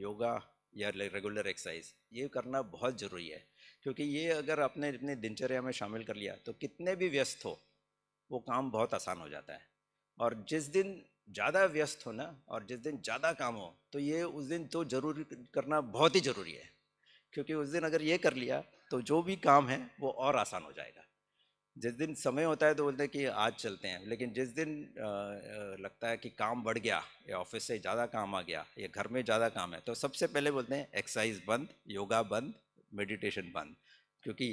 yoga या रेगुलर एक्सरसाइज ये करना बहुत ज़रूरी है क्योंकि ये अगर आपने अपने दिनचर्या में शामिल कर लिया तो कितने भी व्यस्त हो वो काम बहुत आसान हो जाता है और जिस दिन ज़्यादा व्यस्त हो ना और जिस दिन ज़्यादा काम हो तो ये उस दिन तो जरूरी करना बहुत ही ज़रूरी है क्योंकि उस दिन अगर ये कर लिया तो जो भी काम है वो और आसान हो जाएगा जिस दिन समय होता है तो बोलते हैं कि आज चलते हैं लेकिन जिस दिन लगता है कि काम बढ़ गया या ऑफिस से ज़्यादा काम आ गया या घर में ज़्यादा काम है तो सबसे पहले बोलते हैं एक्सरसाइज बंद योगा बंद मेडिटेशन बंद क्योंकि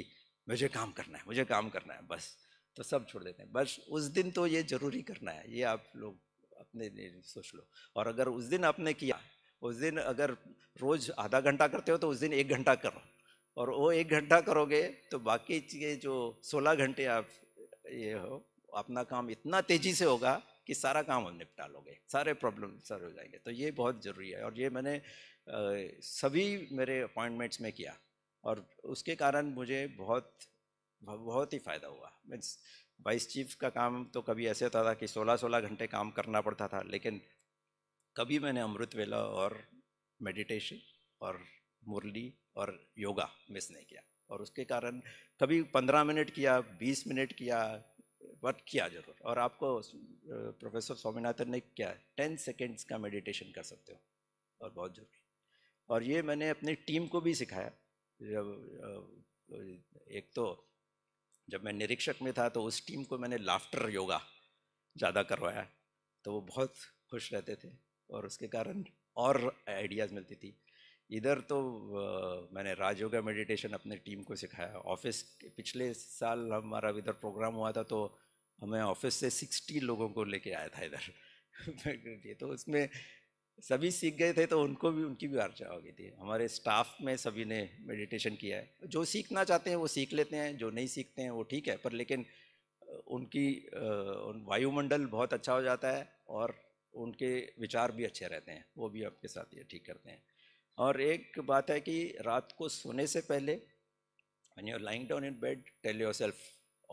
मुझे काम करना है मुझे काम करना है बस तो सब छोड़ देते हैं बस उस दिन तो ये ज़रूरी करना है ये आप लोग अपने सोच लो और अगर उस दिन आपने किया उस दिन अगर रोज़ आधा घंटा करते हो तो उस दिन एक घंटा करो और वो एक घंटा करोगे तो बाकी के जो सोलह घंटे आप ये हो अपना काम इतना तेजी से होगा कि सारा काम हम निपटा लोगे सारे प्रॉब्लम सर हो जाएंगे तो ये बहुत ज़रूरी है और ये मैंने सभी मेरे अपॉइंटमेंट्स में किया और उसके कारण मुझे बहुत बहुत ही फ़ायदा हुआ मीन्स वाइस चीफ का काम तो कभी ऐसे होता था कि 16-16 घंटे काम करना पड़ता था लेकिन कभी मैंने अमृत वेला और मेडिटेशन और मुरली और योगा मिस नहीं किया और उसके कारण कभी पंद्रह मिनट किया बीस मिनट किया वर्क किया जरूर और आपको प्रोफेसर स्वामीनाथन ने क्या टेन सेकेंड्स का मेडिटेशन कर सकते हो और बहुत जरूरी और ये मैंने अपनी टीम को भी सिखाया जब एक तो जब मैं निरीक्षक में था तो उस टीम को मैंने लाफ्टर योगा ज़्यादा करवाया तो वो बहुत खुश रहते थे और उसके कारण और आइडियाज़ मिलती थी इधर तो आ, मैंने राजयोगा मेडिटेशन अपने टीम को सिखाया ऑफिस पिछले साल हमारा इधर प्रोग्राम हुआ था तो हमें ऑफिस से सिक्सटी लोगों को लेके आया था इधर (laughs) तो उसमें सभी सीख गए थे तो उनको भी उनकी भी आर्चा हो गई थी हमारे स्टाफ में सभी ने मेडिटेशन किया है जो सीखना चाहते हैं वो सीख लेते हैं जो नहीं सीखते हैं वो ठीक है पर लेकिन उनकी उन वायुमंडल बहुत अच्छा हो जाता है और उनके विचार भी अच्छे रहते हैं वो भी आपके साथ ये ठीक करते हैं और एक बात है कि रात को सोने से पहले when you lying down in bed tell yourself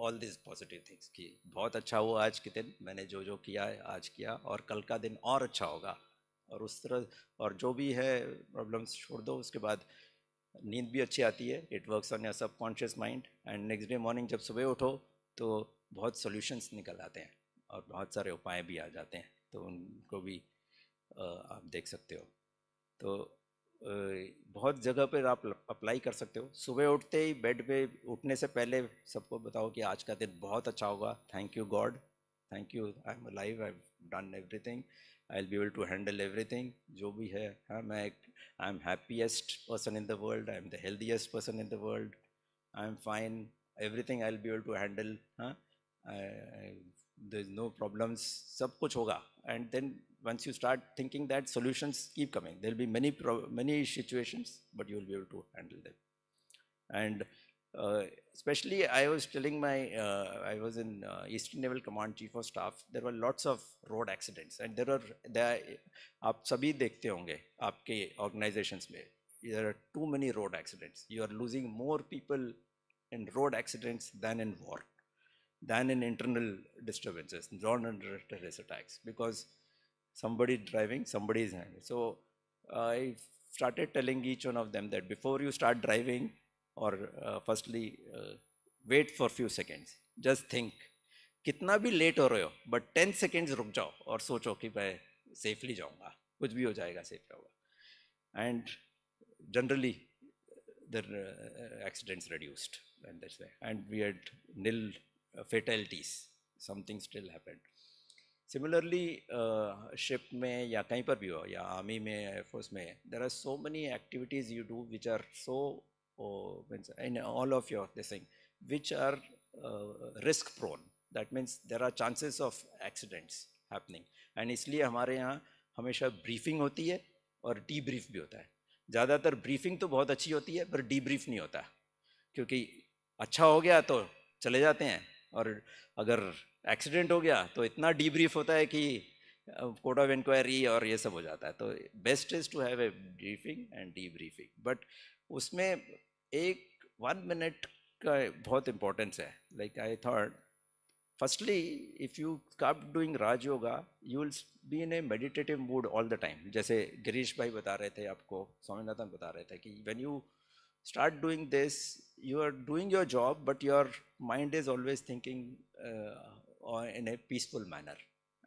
all this positive things कि बहुत अच्छा हुआ आज के दिन मैंने जो जो किया है आज किया और कल का दिन और अच्छा होगा और उस तरह और जो भी है प्रॉब्लम्स छोड़ दो उसके बाद नींद भी अच्छी आती है it works on your subconscious mind and next day morning जब सुबह उठो तो बहुत सोल्यूशंस निकल आते हैं और बहुत सारे उपाय भी आ जाते हैं तो उनको भी आप देख सकते हो तो बहुत जगह पर आप अप्लाई कर सकते हो सुबह उठते ही बेड पे उठने से पहले सबको बताओ कि आज का दिन बहुत अच्छा होगा thank you God thank you I am live I done everything I'll be able to handle everything जो भी है हाँ मैं एक I am happiest person in the world I am the healthiest person in the world I am fine everything I'll be able to handle हाँ there is no problems सब कुछ होगा and then once you start thinking that solutions keep coming there'll be many many situations but you'll be able to handle them and uh, especially I was telling my, uh, I was in uh, Eastern Naval Command Chief of Staff, there were lots of road accidents and there are, there, आप सभी देखते होंगे आपके organizations में, there are too many road accidents. You are losing more people in road accidents than in war, than in internal disturbances, non-terrorist attacks because somebody driving, somebody is hanged. So uh, I started telling each one of them that before you start driving, or uh, firstly, uh, wait for few seconds. Just think. कितना भी late हो रहे हो but ten seconds रुक जाओ और सोचो कि मैं सेफली जाऊंगा कुछ भी हो जाएगा सेफ जाऊंगा and generally uh, accidents reduced and that's why and we had nil uh, fatalities something still happened similarly ship में या कहीं पर भी हो या आर्मी में एयरफोर्स में there are so many activities you do which are so in all of your this thing which are risk prone that means there are chances of accidents happening and इसलिए हमारे यहाँ हमेशा briefing होती है और D brief भी होता है ज़्यादातर ब्रीफिंग तो बहुत अच्छी होती है पर डी ब्रीफ नहीं होता क्योंकि अच्छा हो गया तो चले जाते हैं और अगर एक्सीडेंट हो गया तो इतना डीब्रीफ होता है कि कोर्ट ऑफ इंक्वायरी और ये सब हो जाता है तो best is to have a briefing and debriefing but उसमें एक वन मिनट का बहुत इम्पोर्टेंस है like I thought firstly if you keep doing Raj Yoga you will be in a meditative mood all the time जैसे गिरीश भाई बता रहे थे आपको स्वामीनाथन बता रहे थे कि when you start doing this you are doing your job but your mind is always thinking or in a peaceful manner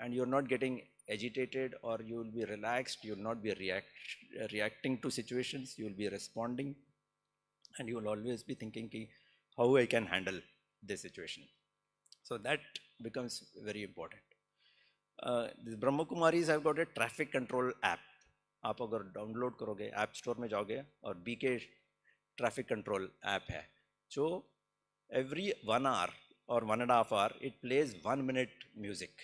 and you're not getting agitated or you will be relaxed you will not be react, reacting to situations you will be responding and you will always be thinking how i can handle this situation so that becomes very important uh, the brahmakumaris have got a traffic control app आप अगर download करोगे app store, में जाओगे और BK traffic control app app है every one hour. or one and a half hour, it plays one minute music.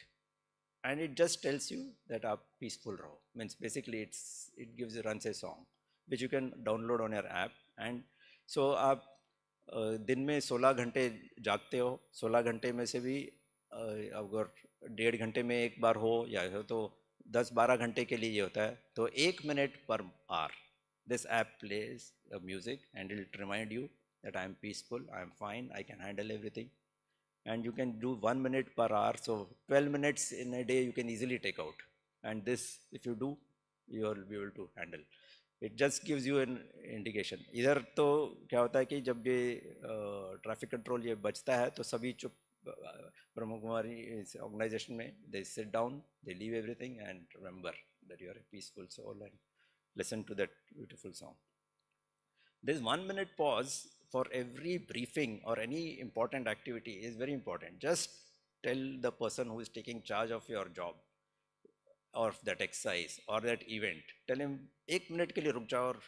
And it just tells you that a peaceful row. Means basically it's it gives you runs a song, which you can download on your app. And so आप दिन में 16 घंटे जागते हो 16 घंटे में से भी अगर डेढ़ घंटे में एक बार हो या हो तो 10-12 घंटे के लिए ये होता है तो एक मिनट पर are this app plays the music and it will remind you that I am peaceful, I am fine, I can handle everything. and you can do one minute per hour. So 12 minutes in a day you can easily take out. And this, if you do, you will be able to handle. It just gives you an indication. Either, to क्या होता है कि जब ये traffic control ये बचता है तो सभी चुप Brahma Kumari organisation they sit down they leave everything that you are a peaceful soul and listen to that beautiful song. This one minute pause for every briefing or any important activity is very important. Just tell the person who is taking charge of your job or that exercise or that event. Tell him ek minute ke liye ruk jao और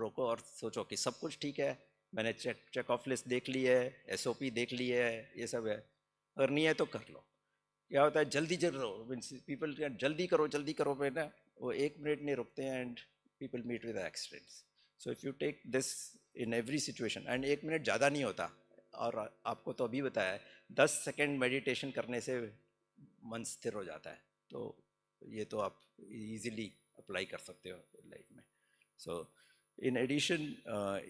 रोको और सोचो कि सब कुछ ठीक है मैंने check चेक ऑफ लिस्ट देख ली है एस देख ली है ये सब है अगर नहीं है तो कर लो क्या होता है जल्दी जरूर मीन्स पीपल जल्दी करो जल्दी करो पे ना वो एक मिनट नहीं रुकते हैं and people meet with accidents so if you take this in every situation and एक मिनट ज़्यादा नहीं होता और आपको तो अभी बताया है दस सेकेंड मेडिटेशन करने से मन स्थिर हो जाता है तो ये तो आप इजीली अप्लाई कर सकते हो लाइफ में सो इन एडिशन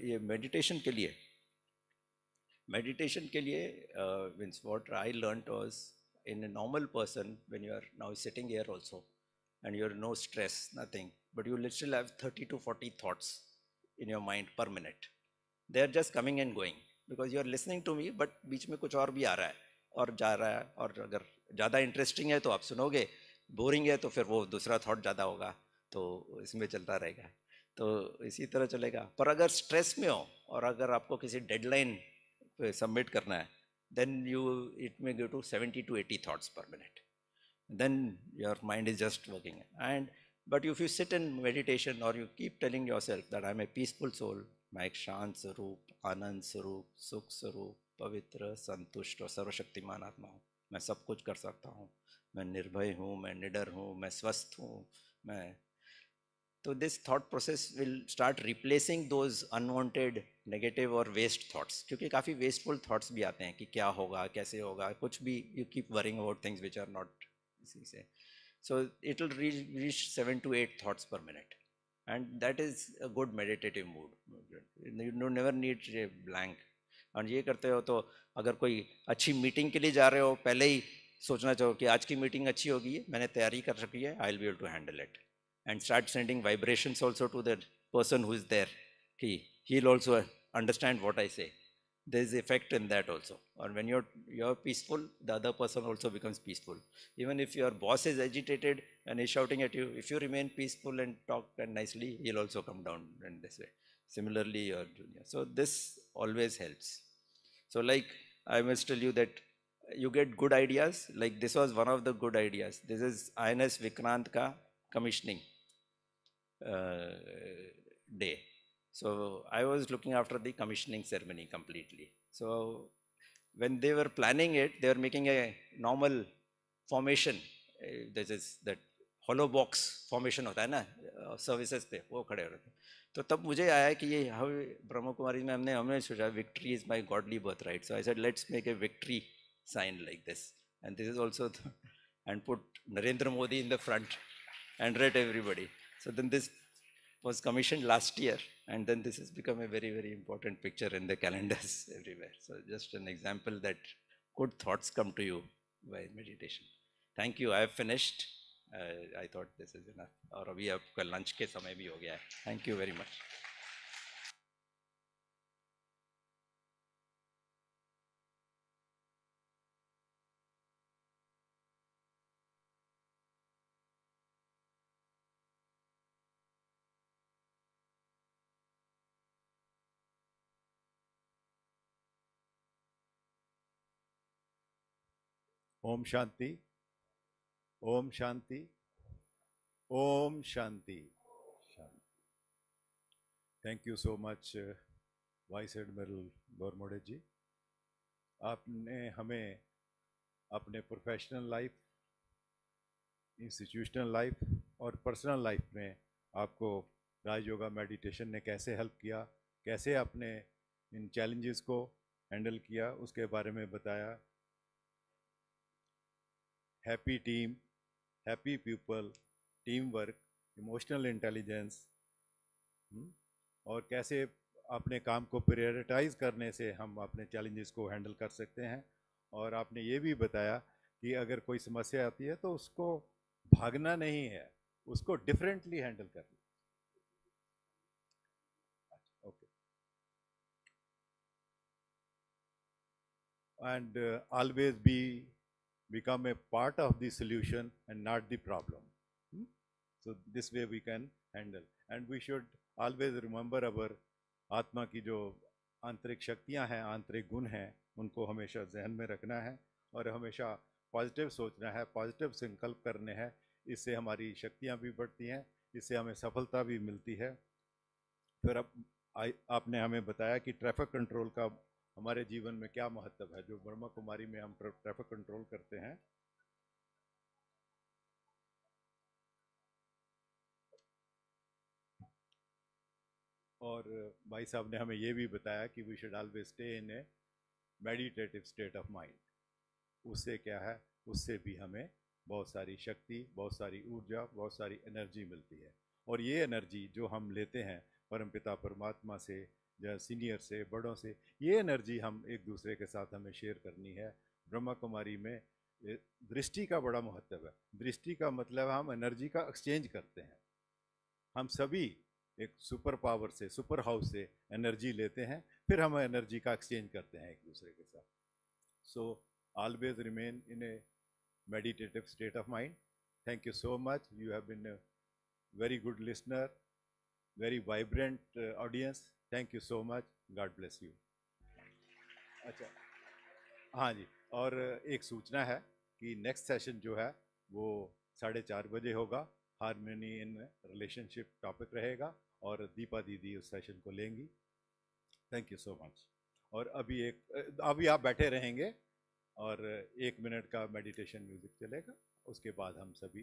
ये मेडिटेशन के लिए मेडिटेशन के लिए means what I learn thoughts in a normal person when you are now sitting here also and you are no stress nothing but you little have thirty to forty thoughts in your mind per minute. They are just coming and going because you are listening to me but beech में kuch aur bhi aa raha hai aur ja raha hai aur agar ज़्यादा interesting hai to आप sunoge boring hai to fir wo dusra thought ज़्यादा hoga to isme chalta rahega to isi tarah chalega par agar stress में ho aur agar आपको kisi deadline pe submit karna hai then you it may go to 70 to 80 thoughts per minute then your mind is just working and But if you sit in meditation or you keep telling yourself that I'm a peaceful soul, मैं एक शांत स्वरूप आनंद स्वरूप सुख स्वरूप पवित्र संतुष्ट और सर्वशक्तिमान आत्मा हूँ मैं सब कुछ कर सकता हूँ मैं निर्भय हूँ मैं निडर हूँ मैं स्वस्थ हूँ मैं तो this thought process will start replacing those unwanted negative और वेस्ट थॉट्स क्योंकि काफ़ी वेस्टफुल थॉट्स भी आते हैं कि क्या होगा कैसे होगा कुछ भी you keep worrying about things which are not इसी से So it will reach, reach seven to eight thoughts per minute. And that is a good meditative mood. You don't never need a blank. और ये करते हो तो अगर कोई अच्छी मीटिंग के लिए जा रहे हो पहले ही सोचना चाहो कि आज की मीटिंग अच्छी होगी मैंने तैयारी कर रखी है I will be able to handle it and start sending vibrations also to that person who is there कि he will also understand what I say there's effect in that also or when you're you're peaceful the other person also becomes peaceful even if your boss is agitated and is shouting at you if you remain peaceful and talk and nicely he'll also come down in this way similarly your junior so this always helps so like i must tell you that you get good ideas like this was one of the good ideas this is ins vikrant ka commissioning uh, day so I was looking after the commissioning ceremony completely. So when they were planning it, they were making a normal formation. Eh, this is that hollow box formation of uh, services. So Brahma Kumari victory is my godly birthright. So I said, let's make a victory sign like this. And this is also and put Narendra Modi in the front and read everybody. So then this was commissioned last year and then this has become a very, very important picture in the calendars (laughs) everywhere. So just an example that good thoughts come to you by meditation. Thank you. I have finished. Uh, I thought this is enough. or we have lunch lunch. Case भी हो गया thank you very much Om Shanti Om Shanti Om Shanti Shanti thank you so much Vice Admiral Bormode ji आपने हमें अपने professional life institutional life और personal life में आपको राज yoga meditation ने कैसे हेल्प किया कैसे आपने इन चैलेंजेस को हैंडल किया उसके बारे में बताया happy team, happy people, teamwork, emotional intelligence hmm? और कैसे अपने काम को प्रायोरिटाइज करने से हम अपने चैलेंजेस को हैंडल कर सकते हैं और आपने ये भी बताया कि अगर कोई समस्या आती है तो उसको भागना नहीं है उसको डिफरेंटली हैंडल करना अच्छा, and uh, always be become a part of the solution and not the problem. Hmm? So this way we can handle. And we should always remember our आत्मा की जो आंतरिक शक्तियां हैं आंतरिक गुण हैं उनको हमेशा जहन में रखना है और हमेशा पॉजिटिव सोचना है पॉजिटिव संकल्प करने हैं इससे हमारी शक्तियां भी बढ़ती हैं इससे हमें सफलता भी मिलती है फिर अब आपने हमें बताया कि ट्रैफिक कंट्रोल का हमारे जीवन में क्या महत्व है जो ब्रह्मा कुमारी में हम ट्रैफिक कंट्रोल करते हैं और भाई साहब ने हमें ये भी बताया कि we should always stay in a meditative state of mind उससे क्या है उससे भी हमें बहुत सारी शक्ति बहुत सारी ऊर्जा बहुत सारी एनर्जी मिलती है और ये एनर्जी जो हम लेते हैं परमपिता परमात्मा से सीनियर से बड़ों से ये एनर्जी हम एक दूसरे के साथ हमें शेयर करनी है ब्रह्मा कुमारी में दृष्टि का बड़ा महत्व है दृष्टि का मतलब हम एनर्जी का एक्सचेंज करते हैं हम सभी एक सुपर पावर से सुपर हाउस से एनर्जी लेते हैं फिर हम एनर्जी का एक्सचेंज करते हैं एक दूसरे के साथ so always remain in a meditative state of mind thank you so much you have been very good listener very vibrant audience thank you so much God bless you अच्छा हाँ जी और एक सूचना है कि नेक्स्ट सेशन जो है वो साढ़े चार बजे होगा हारमोनी इन रिलेशनशिप टॉपिक रहेगा और दीपा दीदी उस सेशन को लेंगी थैंक यू सो मच और अभी एक अभी आप बैठे रहेंगे और एक मिनट का मेडिटेशन म्यूज़िक चलेगा उसके बाद हम सभी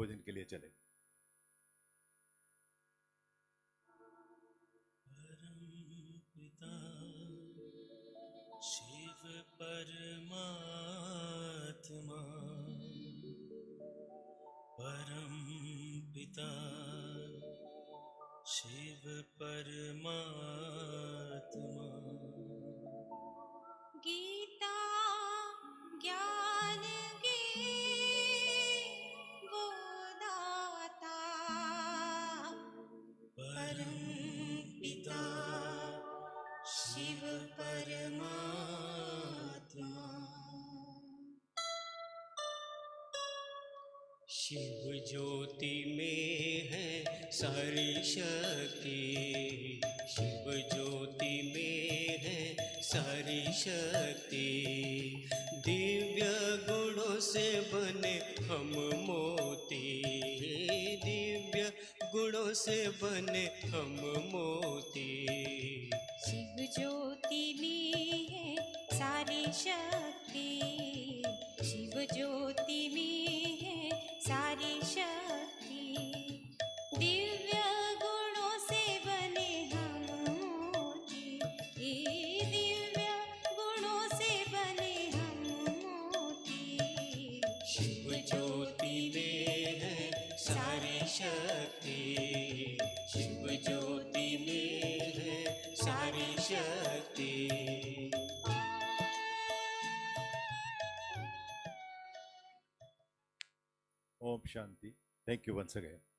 भोजन के लिए चलेंगे परमात्मा परम पिता शिव परमात्मा गीता ज्ञान शिव ज्योति में है सारी शक्ति शिव ज्योति में है सारी शक्ति दिव्य गुणों से बने हम मोती दिव्य गुणों से बने हम मोती यू वंस अगेन